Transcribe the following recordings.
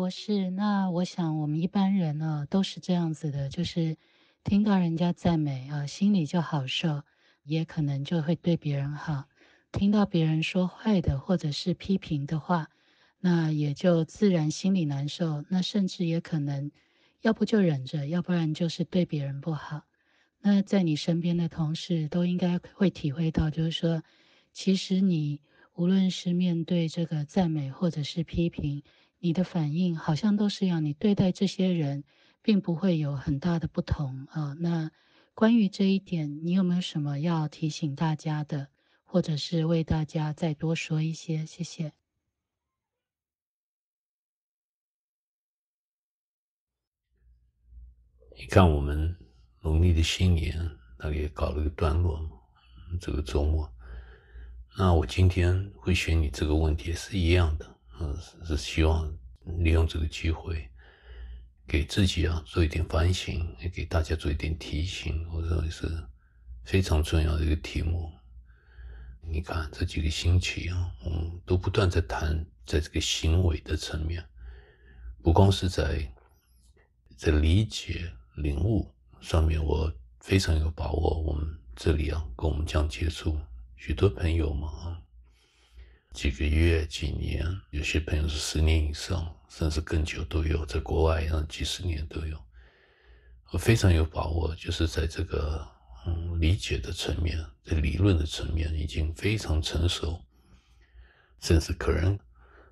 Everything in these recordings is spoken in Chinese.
博士，那我想我们一般人呢，都是这样子的，就是听到人家赞美啊，心里就好受，也可能就会对别人好；听到别人说坏的或者是批评的话，那也就自然心里难受。那甚至也可能，要不就忍着，要不然就是对别人不好。那在你身边的同事都应该会体会到，就是说，其实你无论是面对这个赞美或者是批评。你的反应好像都是要你对待这些人，并不会有很大的不同啊。那关于这一点，你有没有什么要提醒大家的，或者是为大家再多说一些？谢谢。你看，我们农历的新年那里搞了个段落，这个周末，那我今天会选你这个问题是一样的。嗯，是希望利用这个机会，给自己啊做一点反省，也给大家做一点提醒。我认为是非常重要的一个题目。你看这几个星期啊，我们都不断在谈，在这个行为的层面，不光是在在理解、领悟上面，我非常有把握。我们这里啊，跟我们这样接触许多朋友嘛啊。几个月、几年，有些朋友是十年以上，甚至更久都有。在国外，几十年都有。我非常有把握，就是在这个嗯理解的层面，在理论的层面，已经非常成熟，甚至可能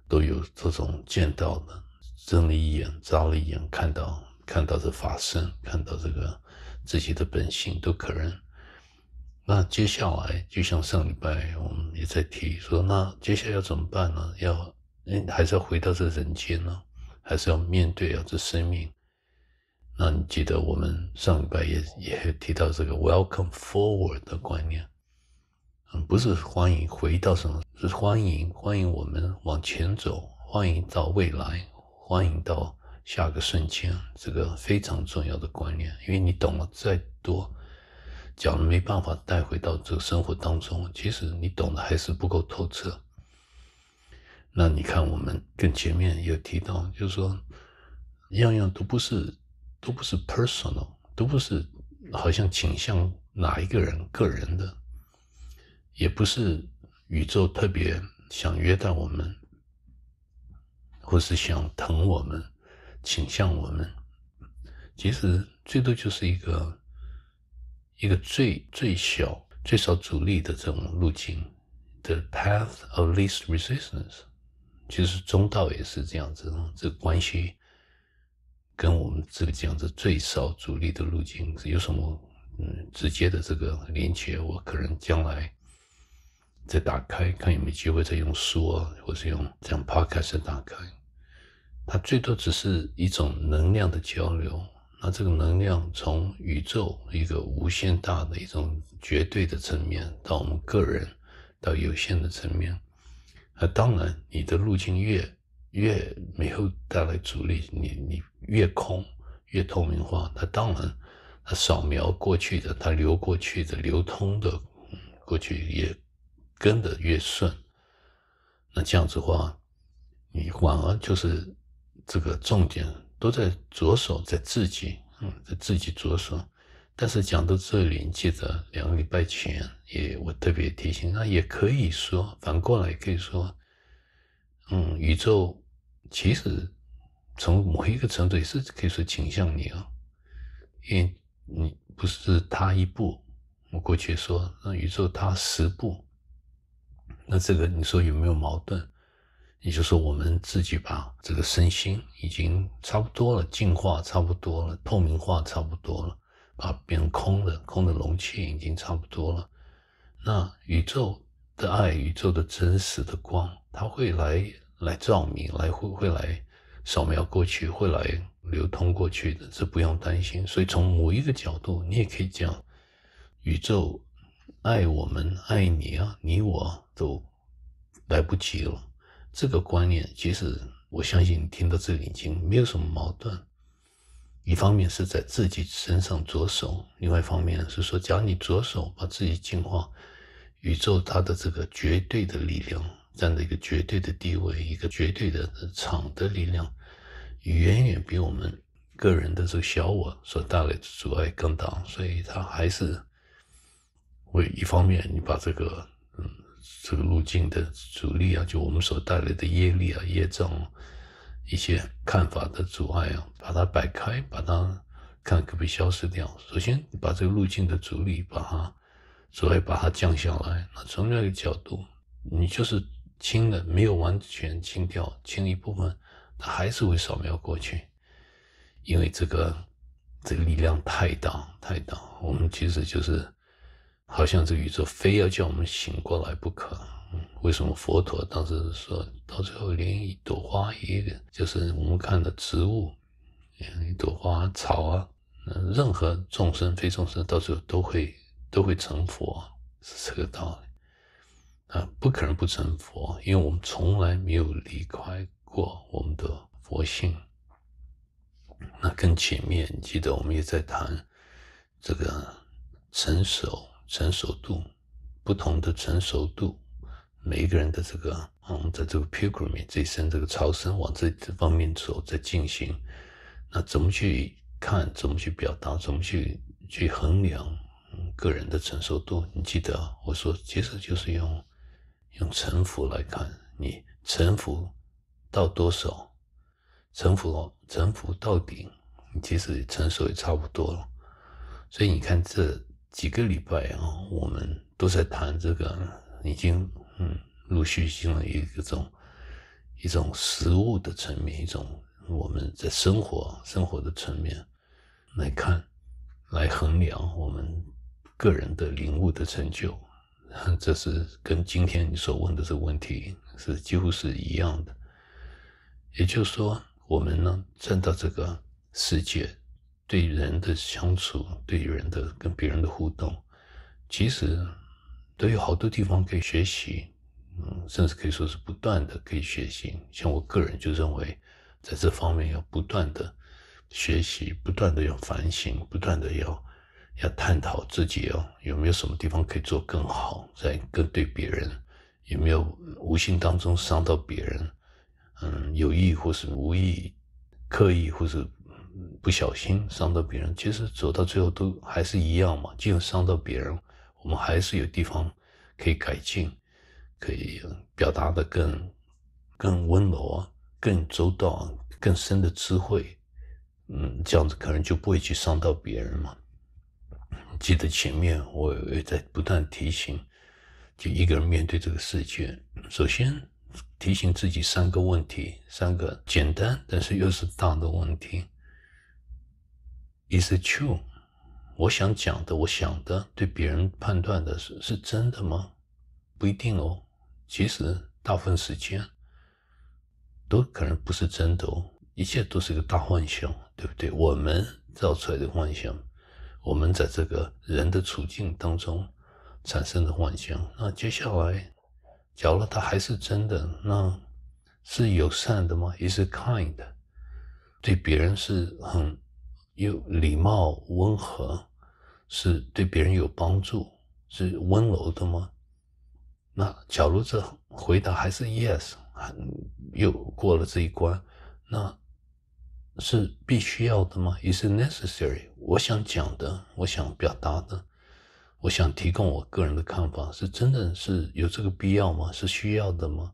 都有这种见到的，睁了一眼，眨了一眼，看到看到这法身，看到这个自己的本性，都可能。那接下来，就像上礼拜我们也在提说，那接下来要怎么办呢？要，还是要回到这人间呢？还是要面对啊这生命？那你记得我们上礼拜也也提到这个 “welcome forward” 的观念，嗯，不是欢迎回到什么，是欢迎欢迎我们往前走，欢迎到未来，欢迎到下个瞬间，这个非常重要的观念，因为你懂了再多。讲了没办法带回到这个生活当中，其实你懂的还是不够透彻。那你看我们更前面有提到，就是说，样样都不是，都不是 personal，都不是好像倾向哪一个人个人的，也不是宇宙特别想约到我们，或是想疼我们，倾向我们，其实最多就是一个。一个最最小最少阻力的这种路径的 path of least resistance，其实中道也是这样子。这个关系跟我们这个这样子最少阻力的路径有什么嗯直接的这个连接？我可能将来再打开看有没有机会再用书，或是用这样 podcast 打开。它最多只是一种能量的交流。那这个能量从宇宙一个无限大的一种绝对的层面，到我们个人，到有限的层面，那当然你的路径越越没有带来阻力，你你越空越透明化，那当然它扫描过去的，它流过去的流通的过去也跟的越顺，那这样子话，你反而就是这个重点。都在着手在自己，嗯，在自己着手，但是讲到这里，记得两个礼拜前也我特别提醒，那也可以说反过来，也可以说，嗯，宇宙其实从某一个程度也是可以说倾向你啊，因为你不是他一步，我过去说那宇宙他十步，那这个你说有没有矛盾？也就是我们自己把这个身心已经差不多了，净化差不多了，透明化差不多了，把变空的空的容器已经差不多了。那宇宙的爱，宇宙的真实的光，它会来来照明，来会会来扫描过去，会来流通过去的，这不用担心。所以从某一个角度，你也可以讲，宇宙爱我们，爱你啊，你我都来不及了。这个观念，其实我相信听到这里已经没有什么矛盾。一方面是在自己身上着手，另外一方面是说，假如你着手把自己净化，宇宙它的这个绝对的力量，这样的一个绝对的地位，一个绝对的场的力量，远远比我们个人的这个小我所带来的阻碍更大，所以它还是会一方面你把这个。这个路径的阻力啊，就我们所带来的业力啊、业障一些看法的阻碍啊，把它摆开，把它看可不可以消失掉。首先把这个路径的阻力，把它阻碍把它降下来。那从一个角度，你就是清了，没有完全清掉，清一部分，它还是会扫描过去，因为这个这个力量太大太大，我们其实就是。好像这个宇宙非要叫我们醒过来不可。为什么佛陀当时说到最后，连一朵花也，就是我们看的植物，一朵花、草啊，任何众生、非众生，到最后都会都会成佛，是这个道理。啊，不可能不成佛，因为我们从来没有离开过我们的佛性。那更前面，记得我们也在谈这个成熟。成熟度不同的成熟度，每一个人的这个，嗯，在这个 p m a 里面，这一生这个超生往这这方面走，在进行，那怎么去看？怎么去表达？怎么去去衡量个人的成熟度？你记得我说，其实就是用用沉浮来看，你沉浮到多少，沉浮沉浮到顶，其实成熟也差不多了。所以你看这。几个礼拜啊，我们都在谈这个，已经嗯，陆续进入一个种一种食物的层面，一种我们在生活生活的层面来看，来衡量我们个人的领悟的成就。这是跟今天你所问的这个问题是几乎是一样的。也就是说，我们能站到这个世界。对人的相处，对人的跟别人的互动，其实都有好多地方可以学习，嗯，甚至可以说是不断的可以学习。像我个人就认为，在这方面要不断的学习，不断的要反省，不断的要要探讨自己哦，有没有什么地方可以做更好，在更对别人有没有无形当中伤到别人，嗯，有意或是无意，刻意或是。不小心伤到别人，其实走到最后都还是一样嘛。既然伤到别人，我们还是有地方可以改进，可以表达的更更温柔、更周到、更深的智慧。嗯，这样子可能就不会去伤到别人嘛。记得前面我在不断提醒，就一个人面对这个世界，首先提醒自己三个问题，三个简单但是又是大的问题。Is it true？我想讲的，我想的，对别人判断的是是真的吗？不一定哦。其实大部分时间都可能不是真的，哦，一切都是一个大幻想，对不对？我们造出来的幻想，我们在这个人的处境当中产生的幻想。那接下来，假如它还是真的，那是友善的吗？Is it kind？对别人是很。有礼貌、温和，是对别人有帮助，是温柔的吗？那假如这回答还是 yes，又过了这一关，那是必须要的吗？Is necessary？我想讲的，我想表达的，我想提供我个人的看法，是真的是有这个必要吗？是需要的吗？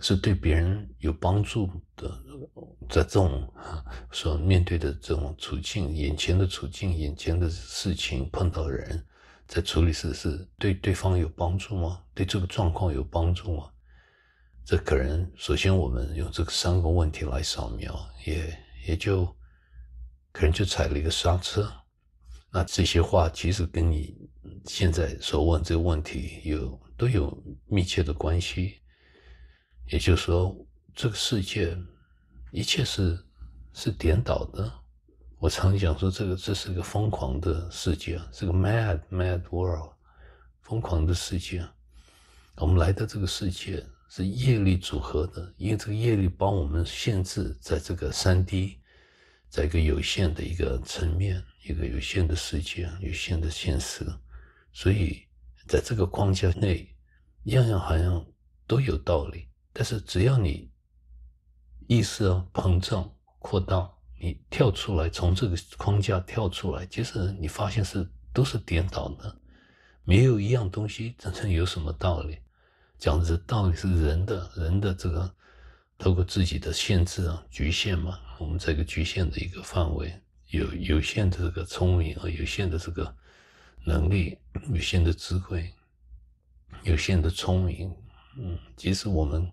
是对别人有帮助的，在这种啊所面对的这种处境、眼前的处境、眼前的事情、碰到的人，在处理时是对对方有帮助吗？对这个状况有帮助吗？这可能首先我们用这个三个问题来扫描，也也就可能就踩了一个刹车。那这些话其实跟你现在所问这个问题有都有密切的关系。也就是说，这个世界一切是是颠倒的。我常讲说，这个这是个疯狂的世界，是个 mad mad world，疯狂的世界。我们来到这个世界是业力组合的，因为这个业力帮我们限制在这个三 D，在一个有限的一个层面，一个有限的世界，有限的现实。所以，在这个框架内，样样好像都有道理。但是只要你意识啊膨胀扩大，你跳出来，从这个框架跳出来，其实你发现是都是颠倒的，没有一样东西真正有什么道理。讲的道理是人的，人的这个透过自己的限制啊、局限嘛，我们这个局限的一个范围，有有限的这个聪明和有限的这个能力、有限的智慧、有限的聪明，嗯，即使我们。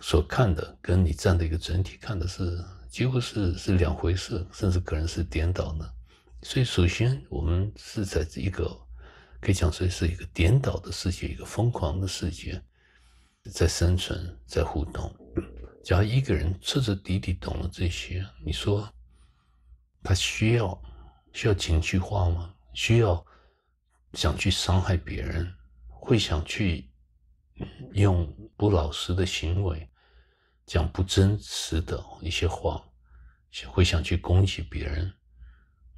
所看的跟你站的一个整体看的是几乎是是两回事，甚至可能是颠倒的。所以，首先我们是在一个可以讲说是一个颠倒的世界，一个疯狂的世界，在生存，在互动。假如一个人彻彻底底懂了这些，你说他需要需要情绪化吗？需要想去伤害别人？会想去用？不老实的行为，讲不真实的一些话，会想去攻击别人，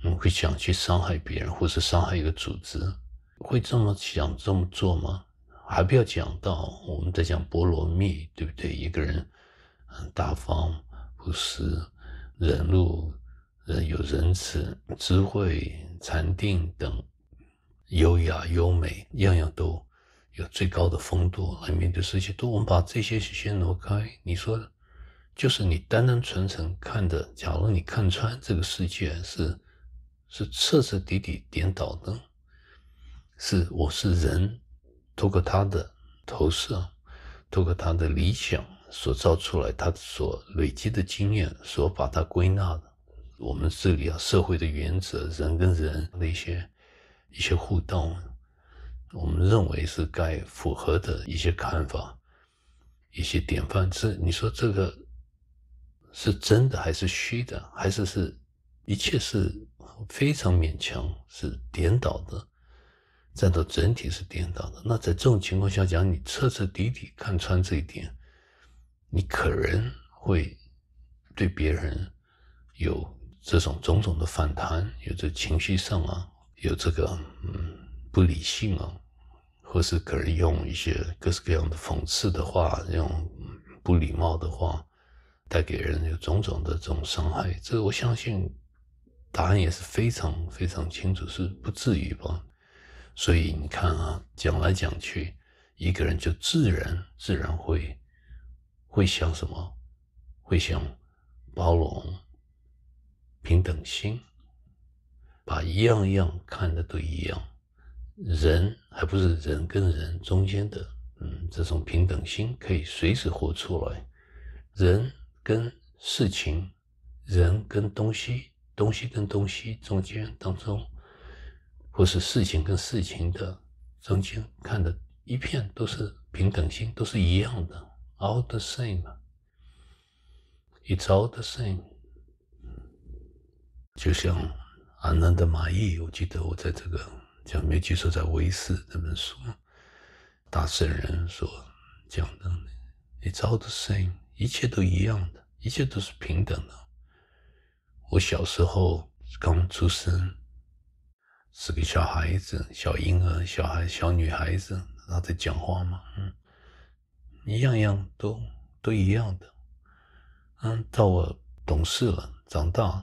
嗯，会想去伤害别人，或是伤害一个组织，会这么想这么做吗？还不要讲到我们在讲菠萝蜜，对不对？一个人，大方、朴实、忍辱、有仁慈、智慧、禅定等，优雅、优美，样样都。有最高的风度来面对世界。都，我们把这些先挪开。你说，就是你单单纯纯看的，假如你看穿这个世界是是彻彻底底颠倒的，是我是人，透过他的投射，透过他的理想所造出来，他所累积的经验所把它归纳的，我们这里社会的原则，人跟人的一些一些互动。我们认为是该符合的一些看法，一些典范。这你说这个是真的还是虚的，还是是一切是非常勉强、是颠倒的？战斗整体是颠倒的。那在这种情况下讲，你彻彻底底看穿这一点，你可能会对别人有这种种种的反弹，有这情绪上啊，有这个嗯。不理性啊，或是可能用一些各式各样的讽刺的话，用不礼貌的话，带给人有种种的这种伤害。这我相信答案也是非常非常清楚，是不至于吧？所以你看啊，讲来讲去，一个人就自然自然会会想什么，会想包容、平等心，把一样一样看的都一样。人还不是人跟人中间的，嗯，这种平等心可以随时活出来。人跟事情，人跟东西，东西跟东西中间当中，或是事情跟事情的中间，看的一片都是平等心，都是一样的，all the same。It's all the same。就像阿南的马意，我记得我在这个。讲没记错，在《维斯》那本书，大圣人所讲的，你招的生，一切都一样的，一切都是平等的。我小时候刚出生，是个小孩子，小婴儿，小孩，小女孩子，她在讲话嘛，嗯，一样样都都一样的，嗯，到我懂事了，长大，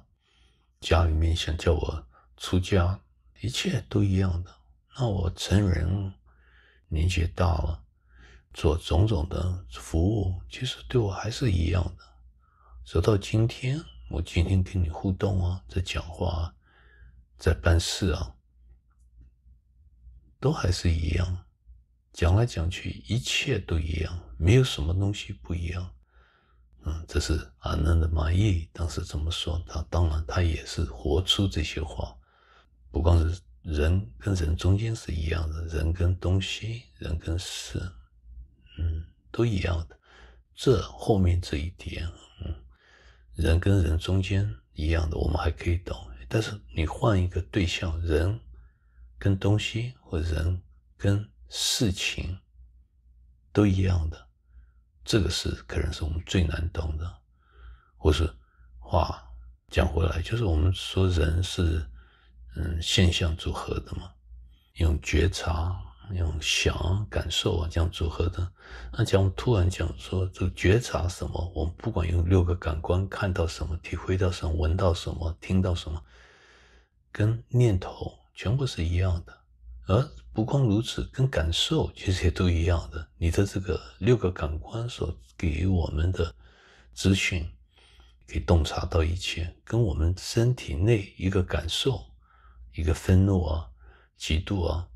家里面想叫我出家。一切都一样的。那我成人，年纪大了，做种种的服务，其实对我还是一样的。走到今天，我今天跟你互动啊，在讲话，在办事啊，都还是一样。讲来讲去，一切都一样，没有什么东西不一样。嗯，这是阿难的马意当时怎么说？他当然，他也是活出这些话。不光是人跟人中间是一样的，人跟东西、人跟事，嗯，都一样的。这后面这一点，嗯，人跟人中间一样的，我们还可以懂。但是你换一个对象，人跟东西或人跟事情都一样的，这个是可能是我们最难懂的。或是话讲回来，就是我们说人是。嗯，现象组合的嘛，用觉察，用想、感受啊，这样组合的。那讲突然讲说，这个觉察什么？我们不管用六个感官看到什么，体会到什么，闻到什么，听到什么，跟念头全部是一样的。而不光如此，跟感受其实也都一样的。你的这个六个感官所给予我们的资讯，给洞察到一切，跟我们身体内一个感受。一个愤怒啊，嫉妒啊，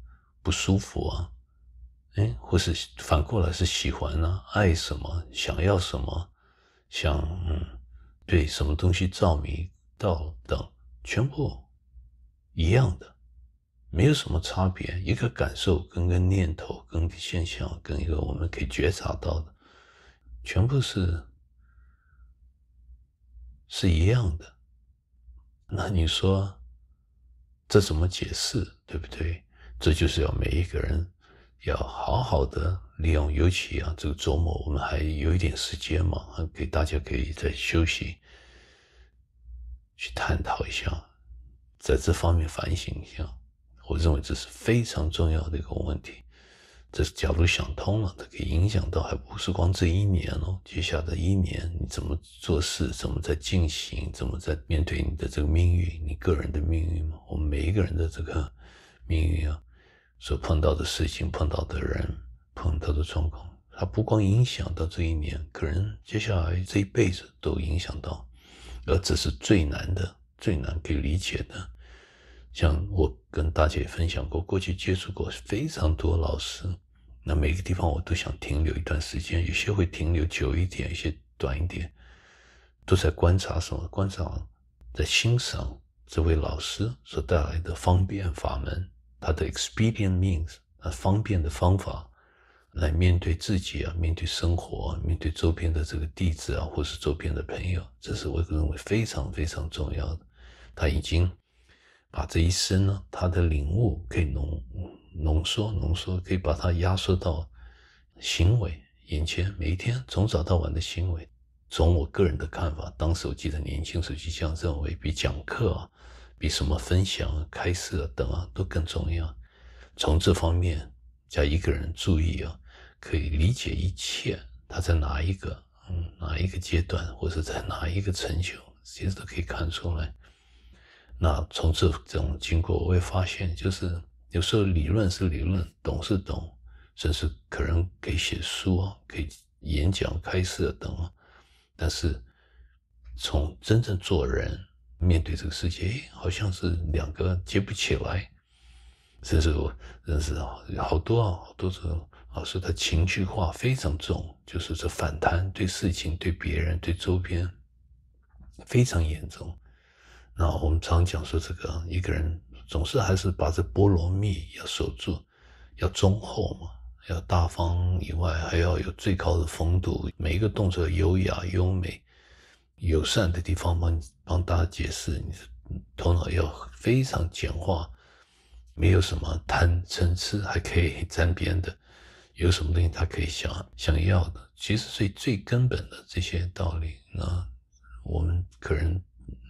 不舒服啊，哎，或是反过来是喜欢呢？爱什么？想要什么？想嗯对什么东西着迷？到等全部一样的，没有什么差别。一个感受，跟个念头，跟个现象，跟一个我们可以觉察到的，全部是是一样的。那你说？这怎么解释，对不对？这就是要每一个人要好好的利用，尤其啊，这个周末我们还有一点时间嘛，给大家可以再休息，去探讨一下，在这方面反省一下。我认为这是非常重要的一个问题。这假如想通了，它可以影响到，还不是光这一年哦，接下来一年你怎么做事，怎么在进行，怎么在面对你的这个命运，你个人的命运嘛？我们每一个人的这个命运啊，所碰到的事情、碰到的人、碰到的状况，它不光影响到这一年，可能接下来这一辈子都影响到。而这是最难的，最难可以理解的。像我跟大家也分享过，过去接触过非常多老师，那每个地方我都想停留一段时间，有些会停留久一点，有些短一点，都在观察什么，观察在欣赏这位老师所带来的方便法门，他的 expedient means，啊，方便的方法来面对自己啊，面对生活，面对周边的这个弟子啊，或是周边的朋友，这是我认为非常非常重要的。他已经。把这一生呢，他的领悟可以浓浓缩、浓缩，可以把它压缩到行为眼前每一天从早到晚的行为。从我个人的看法，当手机的年轻手机这样认为，比讲课啊，比什么分享、开设等啊都更重要。从这方面加一个人注意啊，可以理解一切他在哪一个嗯哪一个阶段，或是在哪一个成就，其实都可以看出来。那从这种经过，我会发现，就是有时候理论是理论，懂是懂，甚至可能可以写书、可以演讲、开设等，但是从真正做人、面对这个世界，哎，好像是两个接不起来。甚至我认识到，好多啊，好多这种老师，他情绪化非常重，就是这反弹对事情、对别人、对周边非常严重。那我们常讲说，这个一个人总是还是把这波罗蜜要守住，要忠厚嘛，要大方以外，还要有最高的风度，每一个动作优雅优美、友善的地方，帮帮大家解释。你头脑要非常简化，没有什么贪嗔痴，还可以沾边的，有什么东西他可以想想要的。其实最最根本的这些道理，那我们可能。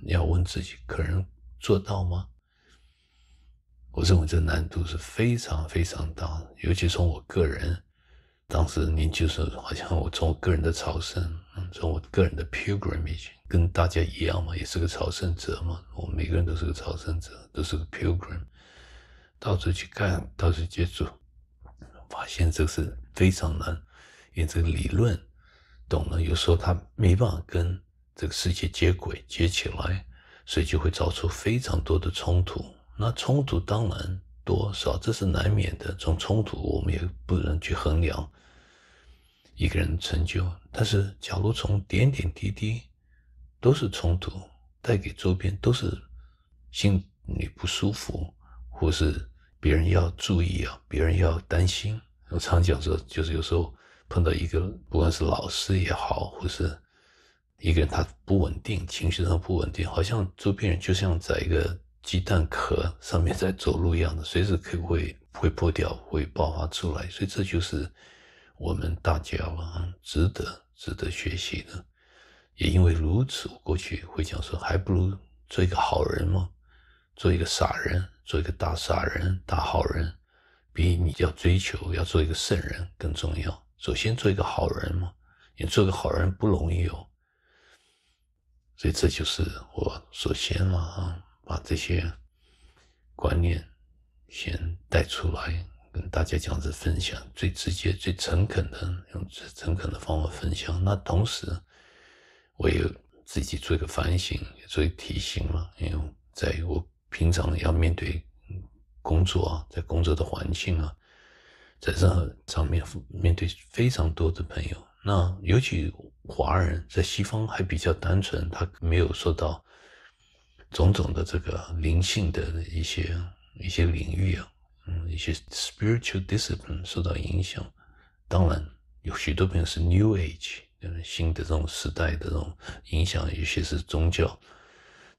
你要问自己，可能做到吗？我认为这难度是非常非常大，的，尤其从我个人，当时年轻时候，好像我从我个人的朝圣，从我个人的 pilgrimage，跟大家一样嘛，也是个朝圣者嘛，我们每个人都是个朝圣者，都是个 pilgrim，到处去看，到处接触，发现这个是非常难，因为这个理论懂了，有时候他没办法跟。这个世界接轨接起来，所以就会造出非常多的冲突。那冲突当然多少，这是难免的。从冲突，我们也不能去衡量一个人成就。但是，假如从点点滴滴都是冲突，带给周边都是心里不舒服，或是别人要注意啊，别人要担心。我常讲说，就是有时候碰到一个，不管是老师也好，或是……一个人他不稳定，情绪上不稳定，好像周边人就像在一个鸡蛋壳上面 在走路一样的，随时可会会破掉，会爆发出来。所以这就是我们大家值得值得学习的。也因为如此，过去会讲说，还不如做一个好人嘛，做一个傻人，做一个大傻人大好人，比你要追求要做一个圣人更重要。首先做一个好人嘛，你做个好人不容易哦。所以这就是我首先嘛，啊，把这些观念先带出来，跟大家讲这分享，最直接、最诚恳的，用最诚恳的方法分享。那同时，我也自己做一个反省，做一个提醒嘛，因为在我平常要面对工作啊，在工作的环境啊，在任何场面面对非常多的朋友，那尤其。华人在西方还比较单纯，他没有受到种种的这个灵性的一些一些领域，啊，嗯，一些 spiritual discipline 受到影响。当然，有许多朋友是 New Age，新的这种时代的这种影响，有些是宗教，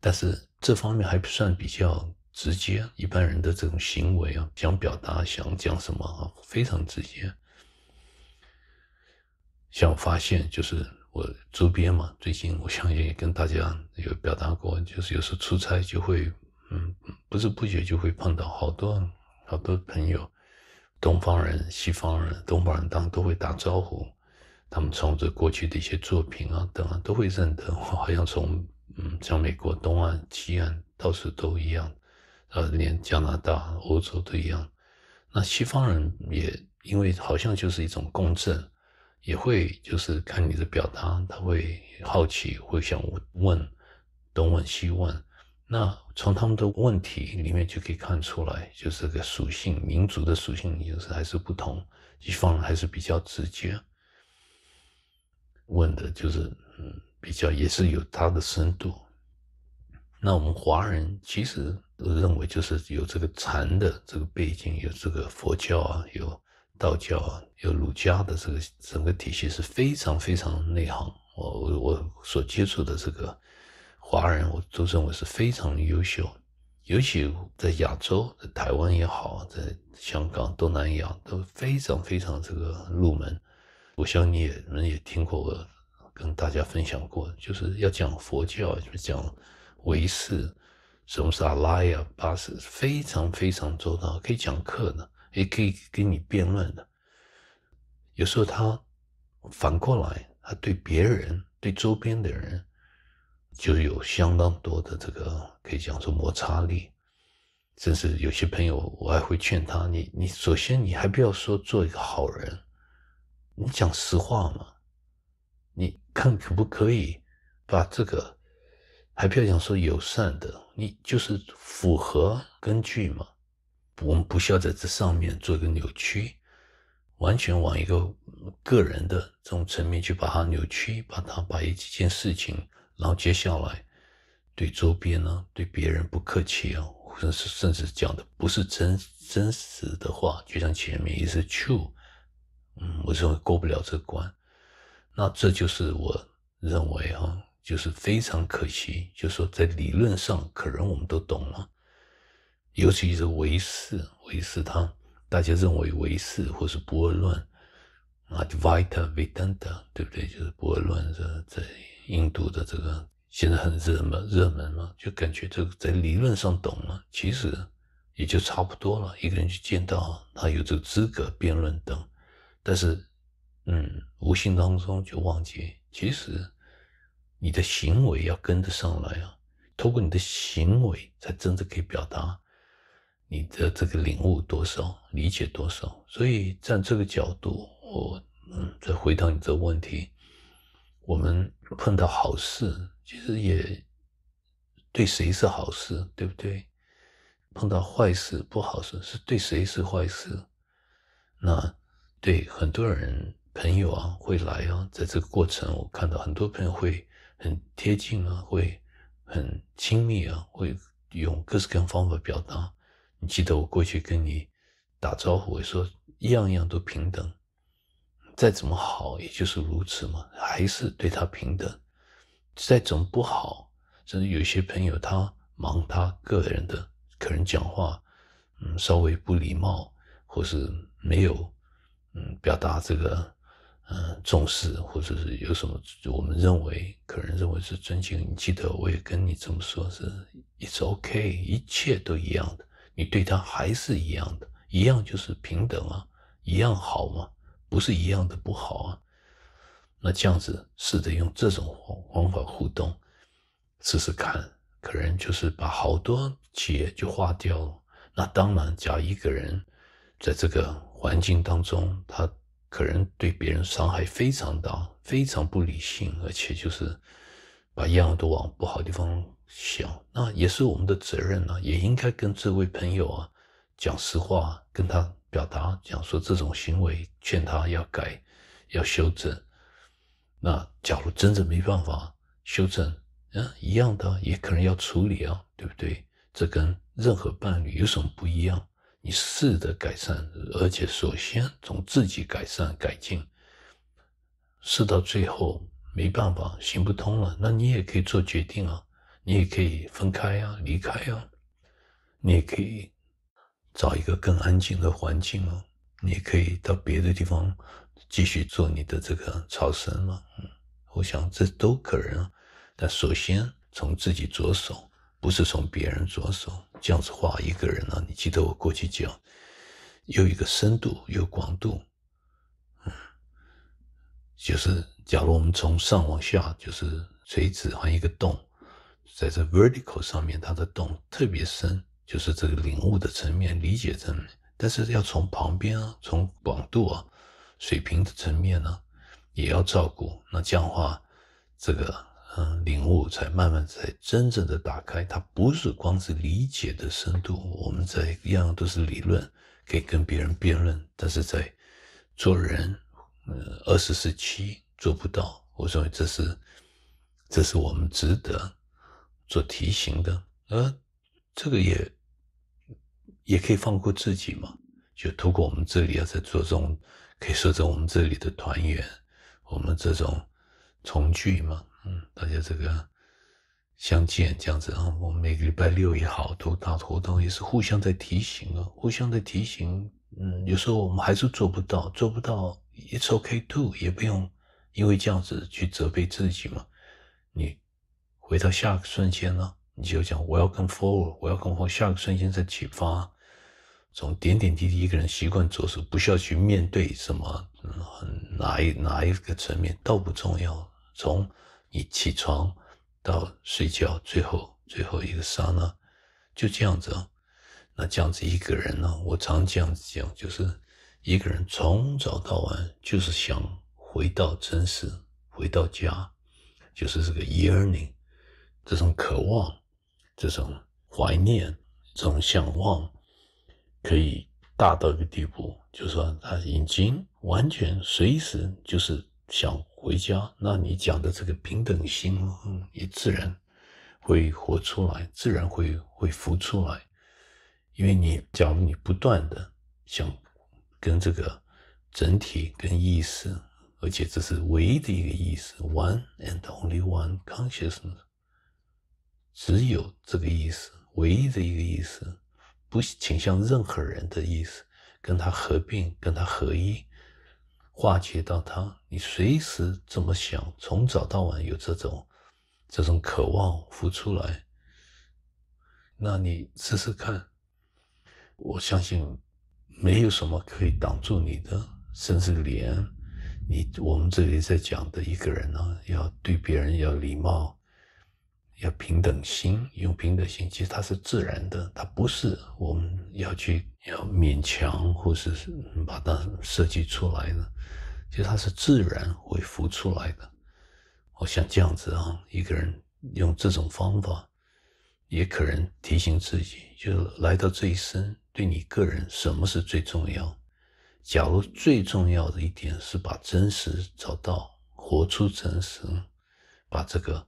但是这方面还不算比较直接。一般人的这种行为啊，想表达、想讲什么啊，非常直接，想发现就是。我周边嘛，最近我相信也跟大家有表达过，就是有时候出差就会，嗯，不知不觉就会碰到好多好多朋友，东方人、西方人、东方人，当然都会打招呼。他们从这过去的一些作品啊等啊，都会认得。我 好像从，嗯，像美国东岸、西岸到处都一样，呃，连加拿大、欧洲都一样。那西方人也因为好像就是一种共振。也会就是看你的表达，他会好奇，会想问东问西问。那从他们的问题里面就可以看出来，就是个属性、民族的属性也是还是不同。西方人还是比较直接，问的就是嗯，比较也是有他的深度。那我们华人其实都认为，就是有这个禅的这个背景，有这个佛教啊，有。道教啊，有儒家的这个整个体系是非常非常内行，我我所接触的这个华人，我都认为是非常优秀，尤其在亚洲，在台湾也好，在香港、东南亚都非常非常这个入门。我想你也们也听过，跟大家分享过，就是要讲佛教，就是讲唯识，什么是阿赖耶巴识，非常非常周到可以讲课的。也可以跟你辩论的，有时候他反过来，他对别人、对周边的人，就有相当多的这个可以讲说摩擦力。甚至有些朋友，我还会劝他：你你首先你还不要说做一个好人，你讲实话嘛，你看可不可以把这个还不要讲说友善的，你就是符合根据嘛。我们不需要在这上面做一个扭曲，完全往一个个人的这种层面去把它扭曲，把它把一件事情，然后接下来对周边呢，对别人不客气啊，是甚至讲的不是真真实的话，就像前面也是 true，嗯，我认为过不了这关。那这就是我认为哈，就是非常可惜，就说在理论上，可能我们都懂了。尤其是维识、维识汤，大家认为维识或是不二论啊 v i t a Vedanta，对不对？就是不二论，在在印度的这个现在很热门，热门嘛，就感觉这个在理论上懂了，其实也就差不多了。一个人去见到他有这个资格辩论等，但是，嗯，无形当中就忘记，其实你的行为要跟得上来啊，通过你的行为才真的可以表达。你的这个领悟多少，理解多少？所以，站这个角度，我嗯，再回到你的问题，我们碰到好事，其实也对谁是好事，对不对？碰到坏事、不好事，是对谁是坏事？那对很多人、朋友啊，会来啊，在这个过程，我看到很多朋友会很贴近啊，会很亲密啊，会用各式各样方法表达。你记得我过去跟你打招呼，我说样样都平等，再怎么好也就是如此嘛，还是对他平等。再怎么不好，甚至有些朋友他忙他个人的，可能讲话嗯稍微不礼貌，或是没有嗯表达这个嗯重视，或者是有什么我们认为可能认为是尊敬。你记得我也跟你这么说，是 it's o k 一切都一样的。你对他还是一样的，一样就是平等啊，一样好吗？不是一样的不好啊。那这样子试着用这种方法互动，试试看，可能就是把好多结就化掉了。那当然，假一个人在这个环境当中，他可能对别人伤害非常大，非常不理性，而且就是把样都往不好地方。行，那也是我们的责任呢，也应该跟这位朋友啊讲实话，跟他表达，讲说这种行为，劝他要改，要修正。那假如真的没办法修正，嗯，一样的，也可能要处理啊，对不对？这跟任何伴侣有什么不一样？你试着改善，而且首先从自己改善改进，试到最后没办法，行不通了，那你也可以做决定啊。你也可以分开啊，离开啊，你也可以找一个更安静的环境啊，你也可以到别的地方继续做你的这个超生嘛。嗯，我想这都可能。但首先从自己着手，不是从别人着手。这样子画一个人呢，你记得我过去讲，有一个深度，有广度。嗯，就是假如我们从上往下，就是垂直画一个洞。在这 vertical 上面，它的洞特别深，就是这个领悟的层面、理解层面。但是要从旁边啊，从广度啊、水平的层面呢，也要照顾。那这样的话，这个嗯领悟才慢慢才真正的打开。它不是光是理解的深度。我们在一样都是理论，可以跟别人辩论，但是在做人，嗯，二十时期做不到。我认为这是，这是我们值得。做提醒的，而这个也也可以放过自己嘛。就通过我们这里啊，在做这种可以说在我们这里的团圆，我们这种重聚嘛，嗯，大家这个相见这样子啊，我们每个礼拜六也好，都大活动也是互相在提醒啊，互相在提醒。嗯，有时候我们还是做不到，做不到 i t s OK，too，也不用因为这样子去责备自己嘛，你。回到下个瞬间呢，你就讲，我要跟 forward，我要跟 forward。下个瞬间再启发，从点点滴滴，一个人习惯着手，不需要去面对什么，哪一哪一个层面都不重要。从你起床到睡觉，最后最后一个刹那，就这样子。那这样子一个人呢，我常这样子讲，就是一个人从早到晚，就是想回到真实，回到家，就是这个 yearning。这种渴望、这种怀念、这种向往，可以大到一个地步，就是说，他已经完全随时就是想回家。那你讲的这个平等心，也自然会活出来，自然会会浮出来，因为你假如你不断的想跟这个整体跟意识，而且这是唯一的一个意识，One and only one consciousness。只有这个意思，唯一的一个意思，不倾向任何人的意思，跟他合并，跟他合一，化解到他。你随时这么想，从早到晚有这种这种渴望浮出来，那你试试看。我相信没有什么可以挡住你的，甚至连你我们这里在讲的一个人呢，要对别人要礼貌。要平等心，用平等心，其实它是自然的，它不是我们要去要勉强或是把它设计出来的，其实它是自然会浮出来的。我想这样子啊，一个人用这种方法，也可能提醒自己，就是来到这一生，对你个人什么是最重要？假如最重要的一点是把真实找到，活出真实，把这个。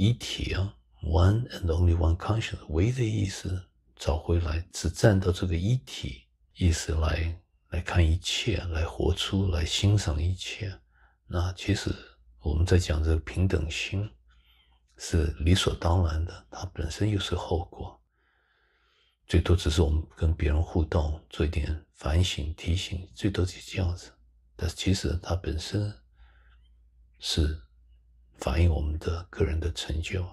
一体啊，one and only one consciousness，唯的意思找回来，只站到这个一体意识来来看一切，来活出来欣赏一切。那其实我们在讲这个平等心，是理所当然的，它本身又是后果。最多只是我们跟别人互动，做一点反省提醒，最多就这样子。但其实它本身是。反映我们的个人的成就。